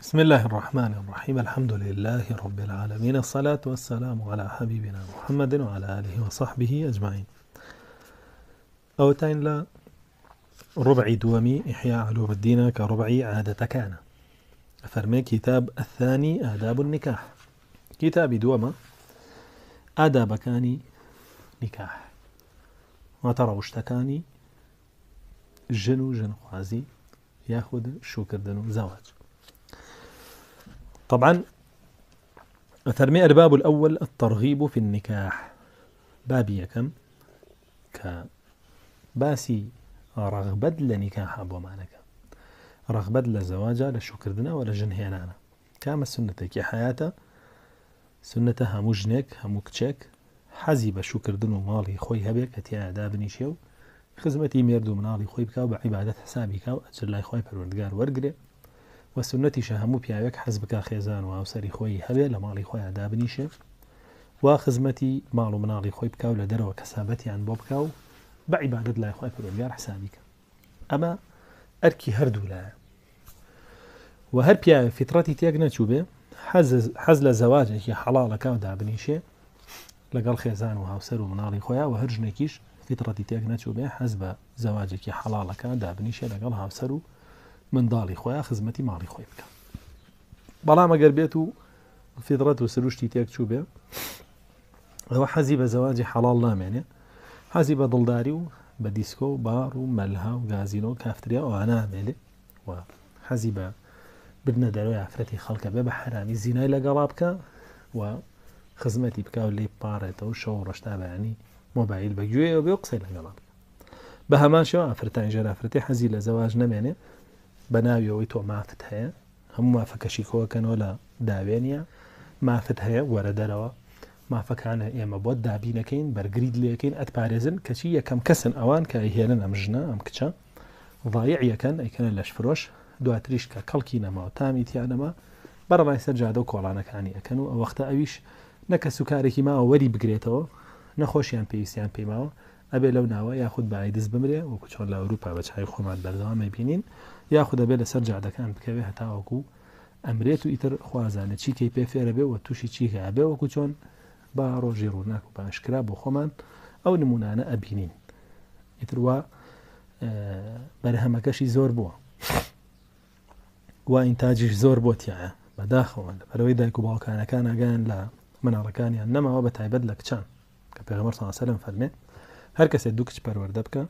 بسم الله الرحمن الرحيم الحمد لله رب العالمين الصلاة والسلام على حبيبنا محمد وعلى آله وصحبه أجمعين أوتين لا ربعي دوامي إحياء علوم الدين كربعي عادة كان فرمي كتاب الثاني آداب النكاح كتاب دوما آداب كاني نكاح ما ترى وشتكاني جنو جنو خوازي ياخذ شكر دنو زواج طبعا مئة الباب الأول الترغيب في النكاح بابي كم ك باسي رغبت لنكاح أبو مالك رغبة لزواجة دنا ولا جنهينانا كام سنتك حياته سنتها مجنك همكتشك حزب شكر دنو مالي خوي خۆی هەبێ عدابني شيو خزمتي ميردو منالي خوي بكاو بعبادة حسابي كاو أجر عیبادەت خوي کا ورقري وەسونەتیشە هەموو پیاوێک حەز بکە خێزان و هاوسری خۆی هەبێ لە ماڵی خۆیان دابنیشێ وا خزمەتی ماڵ و مناڵی خۆی بکاو لە دەرەوە کەسابەتیان بۆ بکاو بە عیبادت لای خۆی پرۆمیار حسابیکە ئەمە ئەرکی هەردوو لایە و هەر پیاوە فیتڕەتی تێک نەچوو بێ حەز لە زەواجێکی حەڵاڵەکەو دابنیشێ لەگەڵ خێزان و هاوسەر و مناڵی خۆیان و هەر ژنێکیش فیتڕەتی تێک نەچوو بێ حەز بە زەواجێکی حەڵاڵەکە دابنیشێ لەگەڵ هاوسەر و منداڵی خۆیان خزمەتی ماڵی خۆی بکە بەڵام ئەگەر بێت و فیدڕەت و سروشتی تێک چوو بێ ئەوە حەزی بە زەواجی حەڵال نامێنێ حەزی بە دڵداری و بە دیسکۆ و بار و مەلها و گازینۆ و کافتریا ئەوانامێنێ و حەزی بە برنە دەرەوەی ئافرەتی خەڵکە بێ بە حرامی زینای لەگەڵا بکە و خزمەتی بکە و لێ پارێتەوە شەو ڕشتا بەیانی مۆبایل بەگوێ بێ و قسەی لەگەڵا بکە بە هەمان شەوە ئافرەتان ژێرافرەتی حەزی لە زەواج نامێنێ بە ناویەوەی تۆ مافت هەیە هەموو مافەکەشی کۆکەنەوە لە داوێنە مافت هەیە وەرە دەرەوە مافەکانە ئێمە بۆ دابینەکەین بەرگرید لەکەین ئەتپارێزن کەچی یەکەم کەسن ئەوان کە هێنن ئەم ژنە ئەم کچە ڕایع یەکەن ئەیکەنە لەش فرۆش دواتریش کە کەڵکی نەماوە تامیتیانەمە بەڕمای سەر جادە و کۆڵانەکانی ئەەکەن و ئەوەختە ئەویش نەکە سوکارێکی ماوە وەری بگرێتەوە نەخۆشیان پێویستیان پێماوە ئەبێ لەو ناوە یاخود باعیدز بمرێ وەکو چۆن لە ئەوروپا بە چای خۆمان بەردەوامێ بینین یاخ دەبێت لەسەر جادەکان بکەوێ هەتاوەکو ئەمرێت و ئیتر خوازانە چی کەی پێ فێرە بێ و تووشی چیکە ئەبێ وەکو چۆن با ڕۆژی ڕووناک و پاشکرا بۆ خۆمان ئەو نمونانە ئەبینین ئیتر وا بەرهەمەکەشی زۆر بووە وا ئینتاجیش زۆر بۆتیایە بەداخەوەن بەرەوەی دایک و باڵکانەکان ئەگەن لە مناڵەکانیان نەماوە بە تایبەت لە کچان کە پێغمەر ساسەرم فەرمێ هەر کەسێک دوو کچ پەروەەردە بکە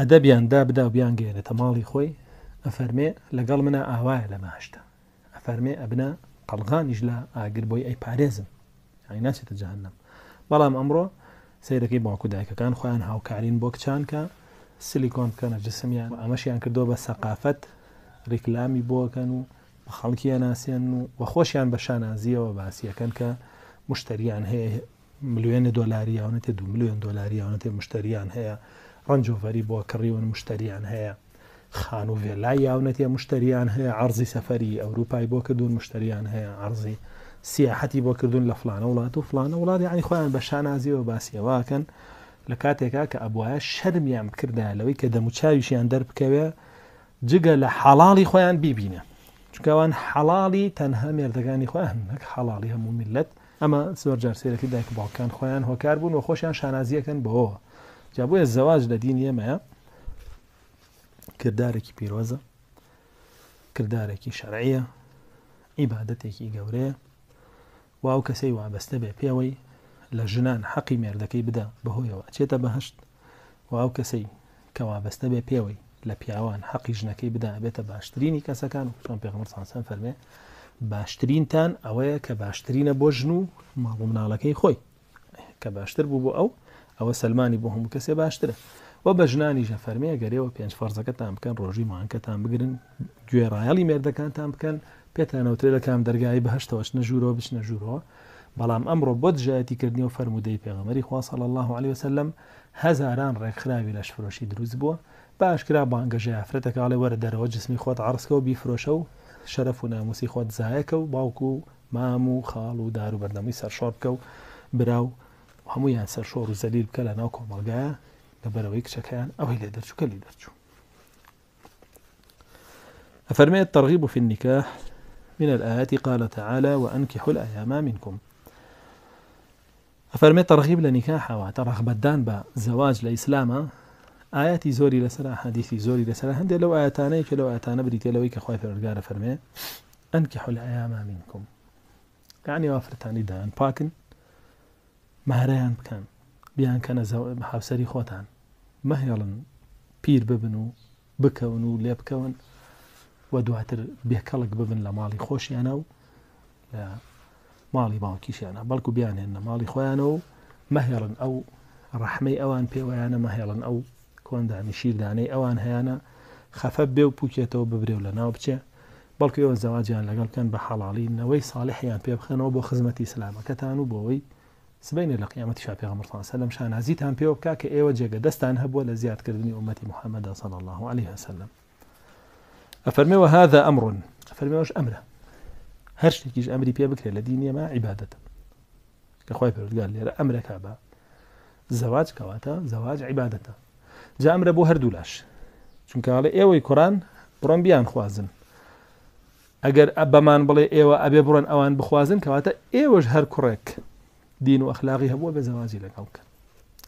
ئەدەبیاندا بدا بیان گەێنێتە ماڵی خۆی ئەفەرمێ لەگەڵ منە ئاوایە لە ماشتە ئەفەرمێ ئەبنا قەلغانیش لە ئاگر بۆی ئەی پارێزم ئەی ناسێتە جاهنم بەڵام ئەمڕۆ سیرەکەی باوکو دایکەکان خۆیان هاوکارین بۆ کچانکە سیلیکۆن بکەنە جسمیان ئەمەشیان کردو بە سەقافەت ڕیکلامی بۆکەن و خەڵکیە ناسیان و وەخۆشیان بە شانازیەوە باسیەکەن کە مشتریان هەیە ملیێنە دۆلاریانەتێ دو میلیۆن دۆلاریانەتێ مشتریان هەیە ڕنجۆڤەری بۆ کڕیون مشتریان هەیە خان و ڤێلای یاونەتە مشتریان هەیە ئارزی سەفەری ئەوروپای بۆ کردوون مشتریان هەیە ئارزی سیاحەتی بۆ کردوون لە فلانە وڵات و فلانە وڵاتی عنی خۆیان بە شانازیەوە باسیەواکەن لە کاتێکا کە ئەبواە شەرمیان کردا لەوەی کە دەموچاویشیان دەربکەوێ جگە لە حەڵی خۆیان بیبینە چکوان حەڵی تەنها مێردەکانی خۆیان نەک حەڵی هەموو میلت ئەمە زۆر جارسێرەی دایک باڵکان خۆیان هۆکار بوون و خۆشیان شانازیەکەن بەەوە جا بۆیە زەواج لە دین ئێمەیە کردارێکی پیرۆزە کردارێکی شەرعە ئیبادەتێکی گەورەیە واو کەسەی وابەستە بێ پێوەی لە ژنان حەقی مێردەکەی بدا بەهۆیەوە چێتە بەهشت واو کەسەی کە وابەستە بێ پێوەی لە پیاوان حەقی ژنەکەی بدا بێتە باشترینی کەسەکان و چۆن پێغمەر سانسان فەرمێ باشترینتان ئەوەیە کە باشترینە بۆ ژن و ماڵ و مناڵەکەی خۆی کە باشتر بوو بۆ ئەو ئەوە سلمانی بۆ هەموو کەسێ باشترە وە بە ژنانی ژە فەرمیە گەرێەوە پێنج فەرزەکەتان بکەن ڕۆژی مانکەتان بگرن گوێڕایەڵی مێردەکانتان بکەن پێتانەوتێ لە کام دەرگایی بەهشتەوەش نەژوورەوە بچنە ژوورەوە بەڵام ئەمڕۆ بۆ جایەتیکردنیەوە فەرمودەی پێغەمەری خواصل الله عليه وسلم هەزاران ڕێکخراوی لە شفرۆشی دروست بووە باشکرا بانگەژە ئافرەتەکڵێ وەرە دەرەوە جسمی خۆت عرسکە و بیفرۆشە و شەرەف و ناموسی خۆت زایەکە و باوکو و مام و خاڵ و دار و بەردەمی سەرشۆڕکە و براو هەمویان سەر شۆڕ و زەلیل بکە لە ناو کۆمەلگایە لە بەرەوەی کچەکەیان ئەوەی لە دەرچووکە لی دەرچوو أفرمي الترغيب في النكاح من الآيات قال تعالى وأنكحوا الأيام منكم أفرمي الترغيب لنكاح وترغب الدان بزواج لإسلام آياتي زوري لسرا حديثي زوري لسرا هندي لو آياتاني لو آياتان بريتي لو إيك أخوي فرقار أفرمي أنكحوا الأيام منكم يعني وافرتاني دان باكن مارەیان بکەن بیان کەنە هاوسری خۆتان مەهێڵن پیر ببن و بکەون و لێ بکەون وە دواتر بێکەڵک ببن لە ماڵی خۆشیانە و ماڵی باوکیشیانە بەڵکو بیانێنە ماڵی خۆیانە و مەهێڵن ئەو ڕەحمەی ئەوان پێوەیانە مەهێڵن ئەو کۆندانی شیردانەی ئەوان هەیەە خەفە بێ و پوکێتەوە ببرێ و لە ناو بچێ بەڵکو ئەوە زەواجیان لەگەڵ بکەن بە حەڵاڵینەوەی ساڵحیان پێ بخەنەوە بۆ خزمەتی سلامەکەتان و بۆەوەی سبيني لقيامة شعبي غمر صلى الله عليه وسلم شان عزيتان بيوبكا كأيوة جيغا دستان هبوة لزياد كردني أمتي محمد صلى الله عليه وسلم أفرمي وهذا أمر أفرمي وش أمره هرش لكيش أمري بيا بكري لديني ما عبادة كخواي بيرد قال لي أمر كعبة زواج كواتا زواج عبادة جاء أمر أبو هردولاش چون قال ايوه القران برون بيان خوازن اگر ابمان بلي ايوه ابي برون اوان بخوازن كواتا ايوه هر كوريك دين دین و اخلاقی هەبووە بە زەوازی لەگەڵ کرد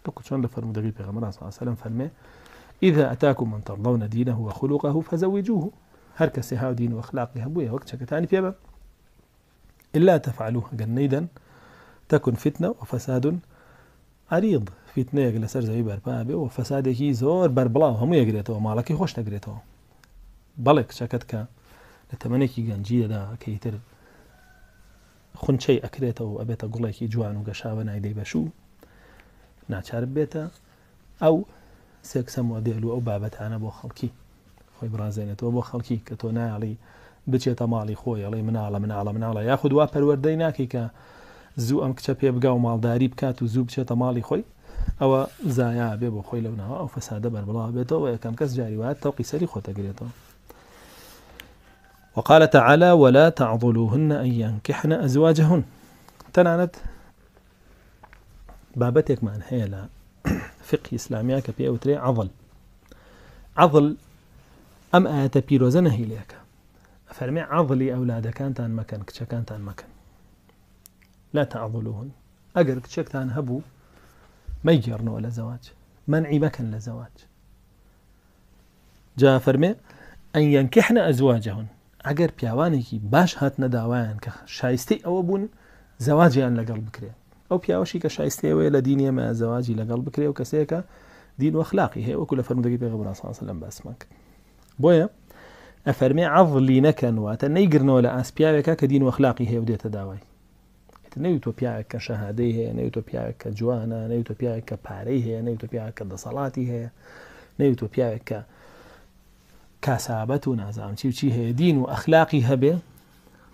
لەکو چۆن صلى الله عليه وسلم فەرمێ إذا أتاكم من ترضون دينه وخلقه فزوجوه هركا سيها هاو دین و اخلاقی وقت شكتاني في پێ إلا تفعلوه جنيدا تكن فتنة وفساد عريض فتنه يقل سر بەرپا بێ وفساد هي زور بربلا هەموو یەگرێتەوە ماڵەکەی خوش نەگرێتەوە بەڵێک شكتك لتمنيكي لە تەمەێکی كيتر خونچەی ئەکرێتەوە ئەبێتە گوڵێکی جوان و گەشاوە نایدەی بەشوو ناچار بێتە ئەو سێکسەم وادێل و ئەو بابەتانە بۆ خەڵکی خۆی بڕازێنێتەوە بۆ خەڵکی کە تۆ نایڵی بچێتە ماڵی خۆی ئەڵێ مناڵە مناڵە مناڵە یاخود وا پەروەەردەی ناکی کە زوو ئەم کچە پێ بگا و ماڵداری بکات و زوو بچێتە ماڵی خۆی ئەوە زایا بێ بۆ خۆی لەوناەوە ئەو فەسادە بەربڵاو بێتەوە یەکەم کەس جاریوات تەوقی سەری خۆتەگرێتەوە وقال تعالى ولا تعضلوهن أن ينكحن أزواجهن تنانت بابتك من هي لا فقه إسلامي كبي وتري عضل عضل أم آيات بيروزة نهي لك فرمي عضلي أولاد عن مكان كتشا عن مكان لا تعضلوهن أقر كتشكتان هبو ميجرنوا لزواج منعي مكان لزواج جاء فرمي أن ينكحن أزواجهن ئەگەر پیاوانێکی باش هات نەداوایان کە شایستەی ئەوە بوون زەواجیان لەگەڵ بکرێت ئەو پیاوەشی کە شایستەیەوەی لە دینیەمە زەواجی لەگەڵ بکرێ و کەسەیەکە دین وەخلاقی هەیە وەکو لە فەرمودەکەی پێغ ڕاستانسە لەم باسمانکە بۆیە ئەفەرمێ عەڵی نەکەن واتە نەیگرنەوە لە ئاسپیاوێکە کە دین وەخلاقی هەیە و دێتە داوای نەوی تۆ پیاوێک کە شەهادەی هەیە نەوی تۆ پیاوێک کە جوانە نەوی تۆ پیاوێک کە پارەی هەیە نەوی تۆ پیاوێک کە دەسەڵاتی هەیە نەوی تۆ پیاوێک کە كسابت ونازام شيء شيء هي دين وأخلاقي هبه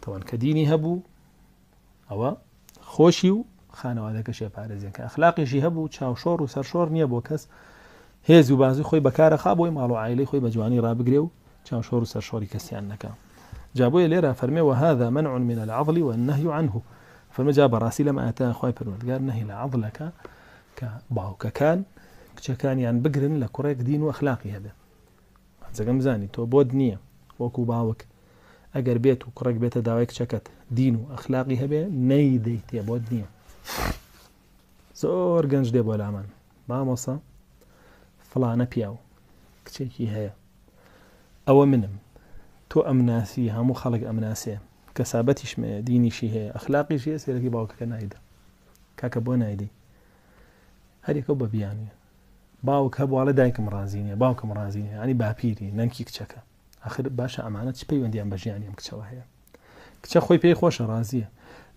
طبعا كديني هبو أو دینی خانه ئەوە كشيء بارز يعني كأخلاقي شيء هبو تشاو شور وسر شور نییە بوكس هي هێز خوي بكار خابوي بەکارە عائلة خوي بجواني و عیلی شور بە جوانی ڕابگرێ و چاوشۆر و سەرشۆری کەسیان منع من العضل والنهي عنه فما جاب راسي لما أتى خوي نەهی قال نهي کە باوکەکان كان بگرن يعني بقرن لكريك دين وأخلاقي هذا حەجەکەم زانی تۆ بۆت نییە وەکو باوک ئەگەر بێت و کوڕێک بێتە داوای کچەکەت دین و ئەخلاقی هەبێ نەیدەیتێ بۆت نییە زۆر گەنج دێ بۆ لامان مامۆسا فلانە پیاو کچێکی هەیە ئەوە منم تۆ ئەمناسی هەموو خەڵک ئەمناسێ کەسابەتیش مەیە دینیشی هەیە ئەخلاقیش هەیە سێرەی باوکەکە نایدا کاکە بۆ نایدی هەرێکە بە بیانە باوک هەبواڵە دایکم ڕازینە باوکم ڕازینە ئەنی باپیری نەنکی کچەکە ئەخر باشە ئەمانەت چ پەیوەندیان بە ژیانیم کچەوە هەیە کچە خۆی پێی خۆشە ڕازیە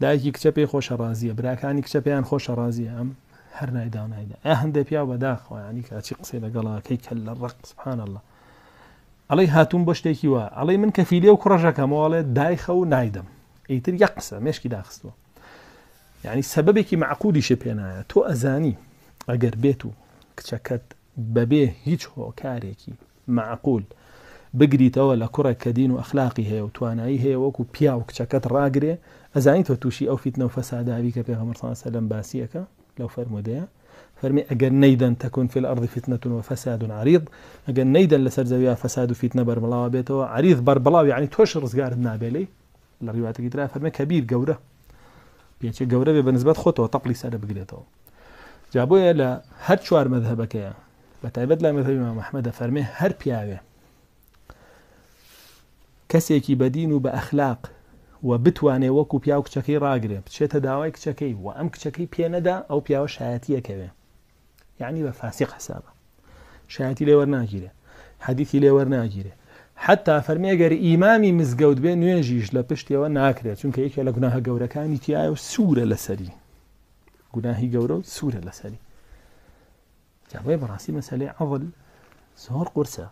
دایکی کچە پێی خۆشە ڕازیە براکانی کچە پێیان خۆشە ڕازیە ئەم هەر نایدا نایدا ئە هەندێک پیا بەداخوایانی کاچی قسەی لەگەڵاکەی کە لە ڕقسپان الله ئەڵی هاتوون بە شتێکی وە ئەڵی من کەفیلێ و کوڕژەکەمەوەڵێ دایخە و نایدەم ئیتر یە قسە مشکی داخستوە یعنی سەبەبێکی معقودیشە پێنایە تۆ ئەزانی ئەگەر بێت و کچەکەت بەبێ هیچ هۆکارێکی معقول بگریتەوە لە کوڕە کە دین و ئەخلاقی هەیە و توانایی هەیە وەکو پیا و کچەکەت ڕاگرێ ئەزانی تۆ تووشی ئەو فیتنە و فەساداوی کە پێغەمەرسانسە لەم باسیەکە لەو فەرمودەیە فرمي أجر نيدا تكون في الأرض فتنة وفساد عريض أجر نيدا لسر زويا فساد وفتنة بربلا وبيته عريض بربلا يعني توش رزقار نابلي لرواياتك ترى فرمي كبير جورة بيتش جورة بالنسبة خوته وطبلي سادة بقلته جا بۆیە لە هەر چوار مەذهبەکەیە بە تایبەت لە مەذهبی مەحمەدە فەرمێ هەر پیاوێ کەسێکی بەدین و بە ئەخلاق و بتوانێ وەکو پیا و کچەکەی ڕاگرێ بچێتە داوای کچەکەی و ئەم کچەکەی پێنەدا ئەو پیاوە شایەتیەکەوێ یعنی بە فاسیق حسابە شایەتی لێوەرناگیرێ حەدیثی لێوەرناگیرێ حتا فەرمیێگەر ئیمامی مزگەوت بێ نوێژیش لە پشتەوە ناکرێت چونکە یەکێ لە گوناهە گەورەکانی تایە و سوورە لەسەری گوناهی گەورە و سوورە لەسەری جاوای بەڕاستی مەسلەی عەڵ زۆر قورسە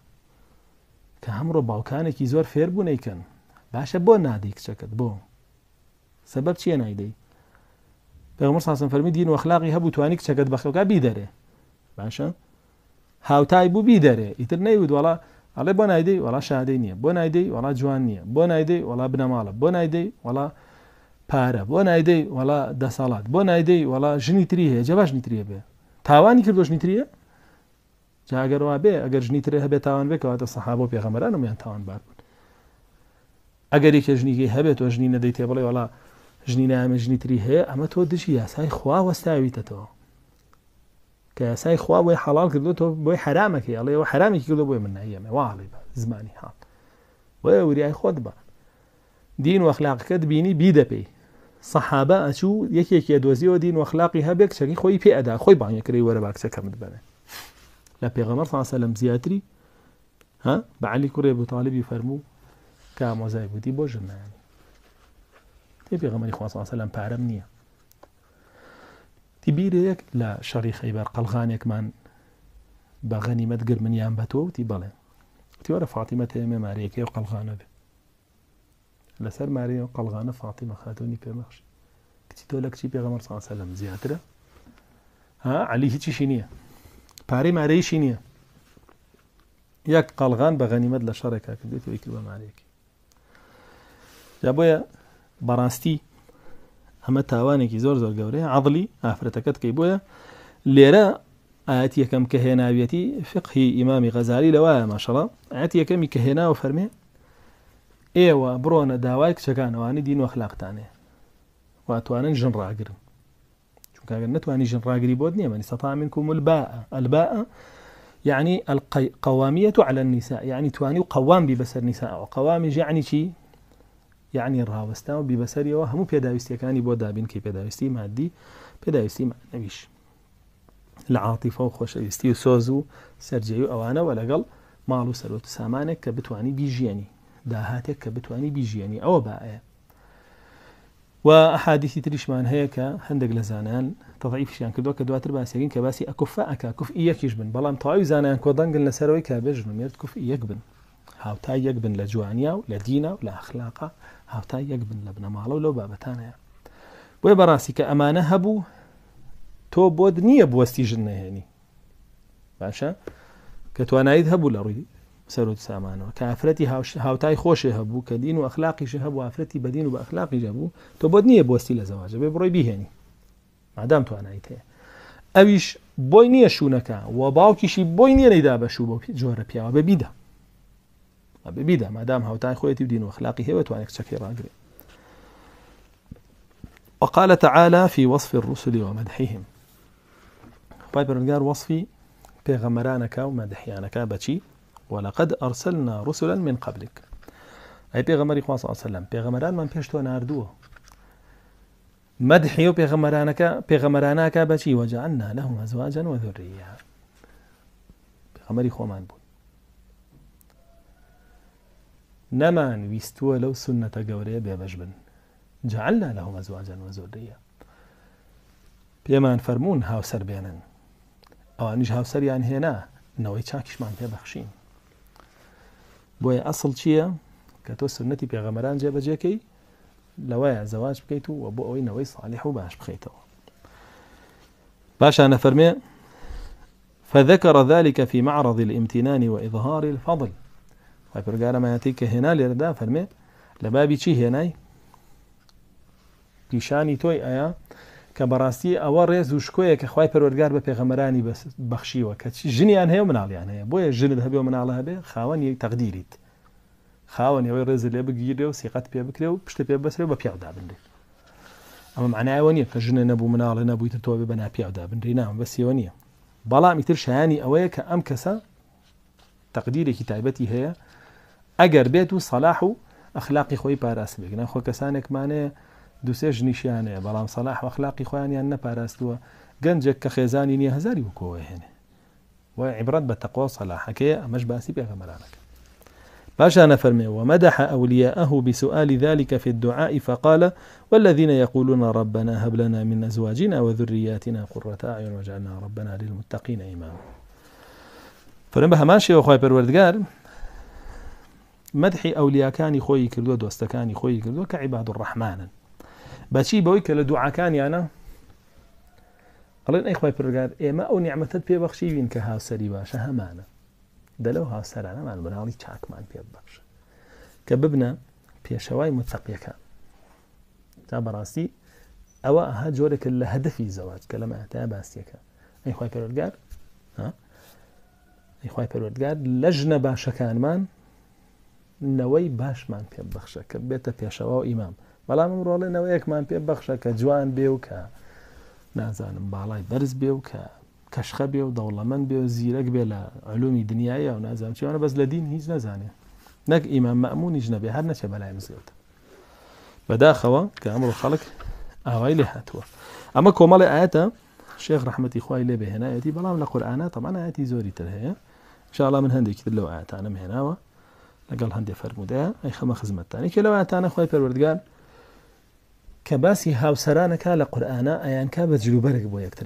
کە هەمڕۆ باوکانێکی زۆر فێر بوونیکەن باشە بۆ نادەی کچەکەت بۆ سەبەر چیە نایدەی پێمە ساسم فەرمی دین و خلاقی هەبوو توانی کچەکەت بەخەوکە بیدەرێ باشە هاوتای بوو بیدەرێ ئیتر نەیود وڵا ئەڵێ بۆ نایدەی وڵا شادەی نییە بۆ نایدەی وڵا جوان نییە بۆ نایدەی وڵا بنەماڵە بۆ نایدەی وڵا پارە بۆ نایدەی وڵا دە ساڵات بۆ نایدەی وڵا ژنی تری هەیە جەباش نیتریە بێ تاوانی کردۆش نیتریە جاگەرەوە بێ ئەگەر ژنی ترێ هەبێت تاوان بێکەوەتە سەها بۆ پێغەمەران ویان تاوان بار بوون ئەگەری کە ژنیگەی هەبێت تۆ ژنی نەدەی تێ بڵێ وڵا ژنی نامە ژنی تری هەیە ئەمە تۆ دژی یاسای خوا وەستاویتەوە کە یاسای خوا بۆی حڵال کردو تۆ بۆی حرامەکە ئەڵێەوە حرامێکی کردو بۆی من نایەمە واڵی بە زمانی هاڵ وە وریای خۆت بە دین وەخلاقەکەت بینی بی دەپی سەحابە ئەچوو یەکێکی دۆزیەوە دین وەخلاقی هەبێک چەنی خۆی پێدا خۆی بانیەکری وەرە باکچەکەمت بنێ لە پێغەمەر فاسە لەم زیاتری ها بەعلی کوڕێ بوو تاالبی فەرموو کە ئامۆزای بودی بۆ ژنایانی تێ پێغەمەری خواسە لەم پارەم نییە تیبیرەیەک لە شەڕی خەیبەر قەلغانێکمان بە غەنیمەت گرمنیان بەتۆ وتی بەڵێ تیوەرە فاتیمە تێ مێماریەکەی و قەلغانە بێت لەسەر ماری و قەڵغانە فاتی مەخاتونی پێمەخش کچی تۆ لە کچی پێغەمەر ساسەلم زیاترە ها علی هیچیشی نییە پارەی مارەیشی نییە یەک قەلغان بە غەنیمت لە شەڕێکا کردێت ویکر بە مارێکی یا بۆیە بەڕاستی ئەمە تاوانێکی زۆر زۆر گەورەیە عضلی ئافرەتەکەت کەی بۆیە لێرە ئاەتی یەکەم کە هێناویەتی فقهی ئیمامی غەزاری لەوایە ماشەڵە ئاەتی یەکەمی کە هێنا و فەرمێ ئێوە بڕۆنە داوای کچەکانەوانی دین دين واتوانن ژن ڕاگرن چونکەگەر نتوانی ژن ڕاگری بۆت جن منی سەتا من منكم الباء الباء يعني القوامية على النساء يعني تواني قوام ببسر نساء وقوام يعني شي يعني راوستا ببسر يوه همو بيداوستي كاني بو بين كي بيداوستي مادي بيداوستي نبيش العاطفة يستي وسوزو سرجيو أوانا ولقل مالو سلوت سامانك كبتواني بيجياني داهاتك كبتواني بيجي يعني او بقى واحاديث تريش مان هيك هندق لزانان تضعيف شيان كدو كدو تربان سيكين كباسي اكفا اكا كف ايك كيجبن بلى ام طاوي زانان كودان قلنا سروي كابج ميرت كف ايك كبن هاو تا ايك بن لجوانيا ولا دينا ولا اخلاقا هاو تا ايك بن لبنا مالو لو بابتانا وي براسي كامانه هبو تو بود نيه بوستي جنه يعني باشا كتوانا يذهبوا لروي سەر و سامانەوە هاو تاي هاوتای خۆشێ هەبوو کە دین و ئەخلاقیش هەبوو ئافرەتی بەدین و بە ئەخلاقیش هەبوو تۆ بۆت نییە بۆستی لە زەواجە بێ بڕۆی بیهێنی مادام توانیت هەیە ئەویش بۆی نییە شوونەکە و باوکیشی بۆی نیێنەیدا بەشوو بۆ جۆرە پیاوە بەبیدا ببیدا مادام هاوتای خۆیەتی و دین و ئەخلاقی ڕاگرێ وقال تعالى في وصف الرسل ومدحهم باي وصفي بيغمرانك ومدحيانك بشي ولقد أرسلنا رسلا من قبلك أي بيغمري خواص صلى الله عليه وسلم سلم من بيشتو تو ناردوه مدحي بيغمرانك بيغمرانك بشي وجعلنا لهم أزواجا وذرية بيغمري خومان بود نمان ويستوى لو سنة قورية بيبجبن جعلنا لهم أزواجا وذرية بيمان فرمون هاوسر بينن أو أنج هاوسر يعني هنا نويتشاكش تشاكش مان بيبخشين بوي اصل چییە کە سنتي سنەتی جاب جێبەجێکەی لەوەیە زواج بكيتو و بۆ نوي صالح وباش بخيتو باش أنا فرمي فذكر ذلك في معرض الامتنان وإظهار الفضل فبرقال ما يأتيك هنا لردا فرمي لبابي شي هناي بيشاني توي آيا کە بەڕاستی ئەوە ڕێز و شکۆیە کە خخوای پەرۆرگار بە پێغەمەرانی بەخشیوە کە ژنیان هەیە مناڵیان هەیە بۆیە ژنت هەبێ مناڵە هەبێ خاوەن یەک تەقدیریت خاوەنەوەی ڕێز لێ بگیرێ و سیقەت پێ بکرێ و پشت پێ بەسرێ بە پیادا بنێ ئەمە معناەوە نیە کە ژنە نەبوو مناڵە نەبوویتە تۆ بە ناپیادا بنری نام بەسیەوە نییە بەڵامی تر شایانی ئەوەیە کە ئەم کەسە تەقدیرێکی تایبەتی هەیە ئەگەر بێت و سەلاح و ئەخلاقی خۆی پاراس بگنە خۆ کەسانێکمانەیە دو دوسێ ژنیشیانەیە بەڵام سەلاح و اخلاقی خۆیانیان نەپاراستووە گەنجێک کە خێزانی نییە هزاری وکۆوە و وای عیبرات بە تەقوا سەلاحەکەیە ئەمەش باسی پێغەمەرانەکە باشا فرمي ومدح أولياءه بسؤال ذلك في الدعاء فقال والذين يقولون ربنا هب لنا من أزواجنا وذرياتنا قرة أعين واجعلنا ربنا للمتقين إماما فرم بها ماشي وخواي بروردقار مدحي أولياء كان خوي كردو دوستكاني خوي كردو كعباد الرحمن بەچی بەوەی کە لە دوعاکانیانە ئەڵێن ئەیخوای پرگار ئێمە ئەو نیعممەت پێبەخشی وین کە هاوسەری باشە هەمانە دەلەو هاوسەرانەمان بناڵی چاکمان پێبخش کە ببنە پێشەوای متەقیەکان تا بەڕاستی ئەوە ئەها جۆرێکە لە هەدفی زەواج کە لەمە تا باسیەکە ئەیخوای پەرۆرگار ئەیخوای پەرۆرگار لە ژنە باشەکانمان نەوەی باشمان پێبخشە کە بێتە پێشەوە و ئیمام بەڵام ڕۆڵێنەوە یەکمان پێ بەخشە کە جوان بێ و کە نازانم باڵای بەرز بێ و کە کەشخە بێ و دەوڵەمەند بێ و زیرەک بێ لە ئەلومی دنیاە و نازانم چیانە بەس لە دین هیچ نزانێ نەک ئیمان مەمونیش نەبێ هەر نەچێ بەلای مزگەوت بەداخەوە کە ئەمڕ خەڵک ئاوای لێ هاتووە ئەمە کۆمەڵی ئاەتە شێخ ڕحمەتی خی لێ بەهێنایەتی بەڵام لە قورآانە تەمانایەتی زۆری تر هەیە شڵام من هەندێکی تر لەو ئاانە هێناوە لەگەڵ هەندێک فەرمودەیە ئەی خەمە خزمەتانی کە لەواتانە خۆی پەروەردگار كباسي هاو سرانكا لە أيان كابت بە جلوبەرێک بۆ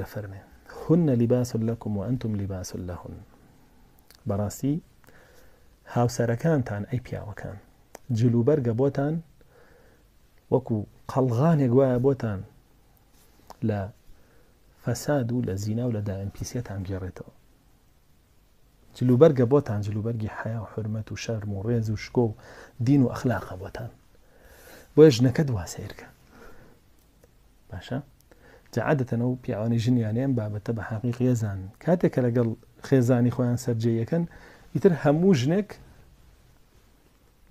هن لباس لكم وأنتم لباس لهن براسي لیباس لە عن أي هاوسەرەکانتان ئەی پیاوەکان جلوبەرگە بۆتان وەکو بوتان وایە بۆتان لە فەساد و لە زینا و لە دائمپیسیەتان گێڕێتەوە جلوبەرگە بۆتان جلو حیا و حرمەت و شەرم و ڕێز و شکۆ و دین و باشە جعادەتەن و پیاوانی ژنیانیان بابەتە بە حقیق خێزان کاتێک کە لەگەڵ خێزانی خۆیان سەررجەیەکەن ئیتر هەموو ژنێک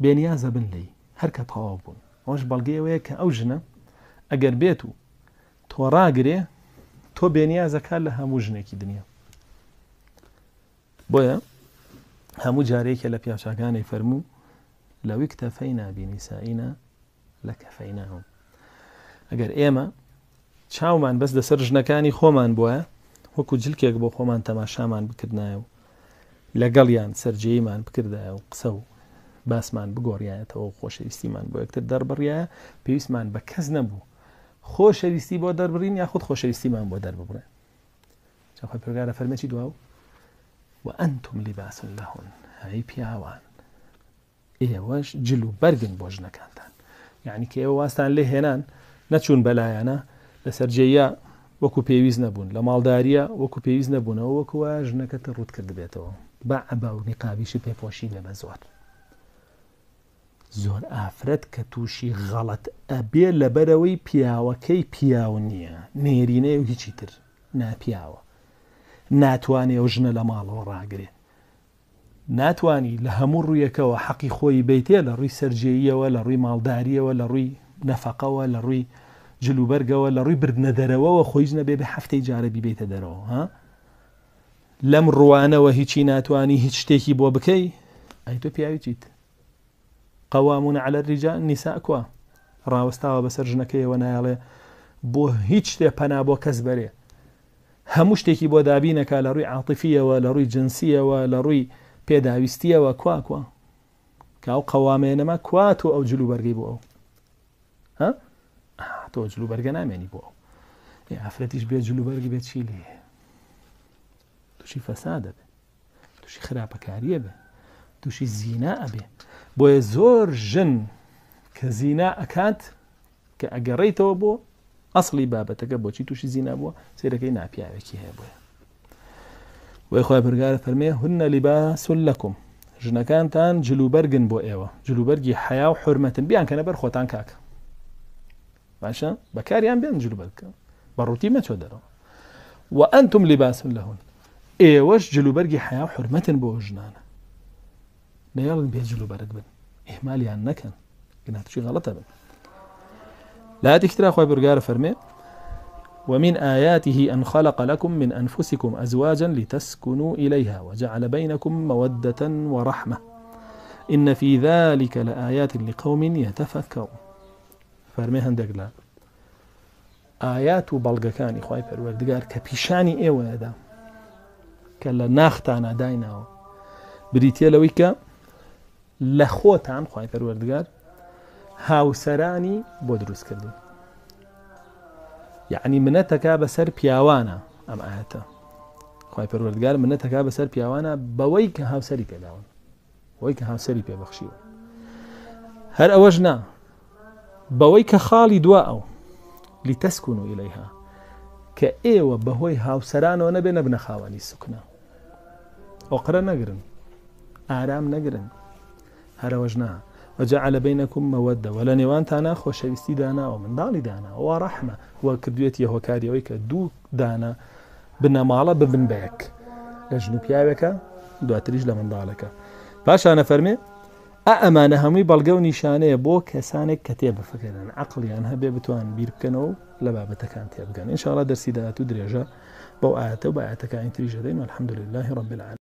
بێنیازە بن لی هەرکە تەواو بوون ئەوش بەڵگەیەوەیە کە ئەو ژنە ئەگەر بێت و تۆڕاگرێ تۆ بێنیازەکار لە هەموو ژنێکی دنیا بۆیە هەموو جارێکە لە پیاچکانی فەرموو لەوی کتەفەی نبینیسائینە لە کەفەینەهم ئەگەر ئێمە چاومان بەس لەسەر ژنەکانی خۆمان بووە وەکو جلکێک بۆ خۆمان تەماشامان بکردایە و لەگەڵیان سەررجەیمان بکردایە و قسە و باسمان بگۆڕایەتەوە خۆشەویستیمان بۆ یەکتر دەربڕیە پێویستمان بە کەس نەبوو خۆشەویستی بۆ دەربڕین یا خودت خۆشەویستیمان بۆ دەرببڕێ چاخۆی پرگارە فەرمەچی دواو و ئەنتم لیباسن لەهون هەی پیاوان ئێوەش جل و بەرگن بۆ ژنەکانتان یعنی کە ئێوە واستان لێ هێنان نەچوون بەلایەنە لەسەر جێە وەکو پێویست نەبوون لە ماڵداریە وەکو پێویست نەبوونەوە وەکوە ژنەکەتە ڕوت کرد بێتەوە با ئەباونی قاویشی پێپۆشی لە بەزوات زۆر ئافرەت کە تووشی غەڵەت ئەبێ لەبەرەوەی پیاوەکەی پیاو نییە نێرینە و هیچی تر ناپیاوە ناتوانێ و ژنە لە ماڵەوە ڕاگرێت ناتانی لە هەموو ڕویەکەوە حەقی خۆی بیتێ لە ڕووی سەررجەیەوە لە ڕووی ماڵداریەوە لە ڕووی نەفقەوە لە ڕووی جلوبەرگەوە لە ڕووی بردنە دەرەوەەوە خۆیز نەبێ بە هەفتەی جارەبی بێتە دەرەوە ها لەم ڕوانەوە هیچی ناتوانانی هیچ شتێکی بۆ بکەی ئەی تۆ پیاوی چیت قەوامونە على ریجان نیسا کووە ڕاوەستاوە بەسەر ژنەکەیەوە نایڵێ بۆ هیچ شتێ پەنا بۆ کەس بەرێ هەموو شتێکی بۆ دابینەکە لە ڕووی عاتفیەوە لە ڕووی جنسیەوە لە ڕووی پێداویستیەوە کواکوە کاو قەوامێنەما کوات و ئەو جلوبەرگی بۆ ئەو ها تو جلو برگ تۆ جلوبەرگە نامێنی افرادیش بیا جلو جلوبەرگی بێت چی لیه لێ تووشی فەسادە بێ تووشی خراپەکاریە بێ تووشی زینا ئەبێ بۆیە زۆر ژن کە زینا ئەکات کە ئەگەڕێیتەوە بۆ ئەسڵی با چی تووشی زینا بووە سیرەکەی خواه برگار فرمه وەیخوای لباس لکم جنکان تان جلو برگن با ایوه جلو برگی حیا و حرمتن بیان کەنە بەر خۆتان که باشە بەکاریان بێن جلوبە بکەن بەڕووتی وانتم لباس لهن اي واش جلو ئێوەش حياه وحرمه بو جنان ژنانە نێڵن بێ برك بن يانك إيه، نەکەن شي غلطه بن لا تكترا خوي برغار فرمي ومن آياته أن خلق لكم من أنفسكم أزواجا لتسكنوا إليها وجعل بينكم مودة ورحمة إن في ذلك لآيات لقوم يتفكرون فەرمێ هەندێک لە ئايات و بەڵگەکانی خی پەروەردگار کە پیشانی ئێوەیەدا کە لە ناختانە دایناوە بریتە لەوەی کە لە خۆتان خی پەروەردگار هاوسەرانی بۆ دروستکردن یعنی منەتەکە بەسەر پیاوانە ئەم ئاەتە خی پەروەردگار منەتەکە بەسەر پیاوانە بەوەی کە هاوسری پێداون وەی کە هاوسری پێبەخشیوە هەر ئەوەش نا بەوەی کە خاڵی دوا ئەو لیتەسکون و ئیلەیها کە ئێوە بەهۆی هاوسەرانەوە نەبێ نەبنە خاوەنی سوکنە ئۆقرە نەگرن ئارام نەگرن هەرەوەژنا وەجعلە بینەکم مەوەدەوە لە نێوانتانە خۆشەویستی داناوە منداڵی دانا وا ڕەحمە وە کردوێتی هۆکاریەوەی کە دوو دانا بنەماڵە ببن بەیەک لە ژنوپیاوێکە دواتریش لە منداڵەکە پاشانە فەرمێ ئەمانە هەمووی بەڵگە و نیشانەیە بۆ کەسانێک کە يعني بەفکردن عقلیان هەبێ بتوان بیر بکەنەوە لە بابەتەکان تێبگەن انشاءڵا دەرسی داات و درێژە بەو ئاەتە بەعەتەکانی والحمد لله رب العالمين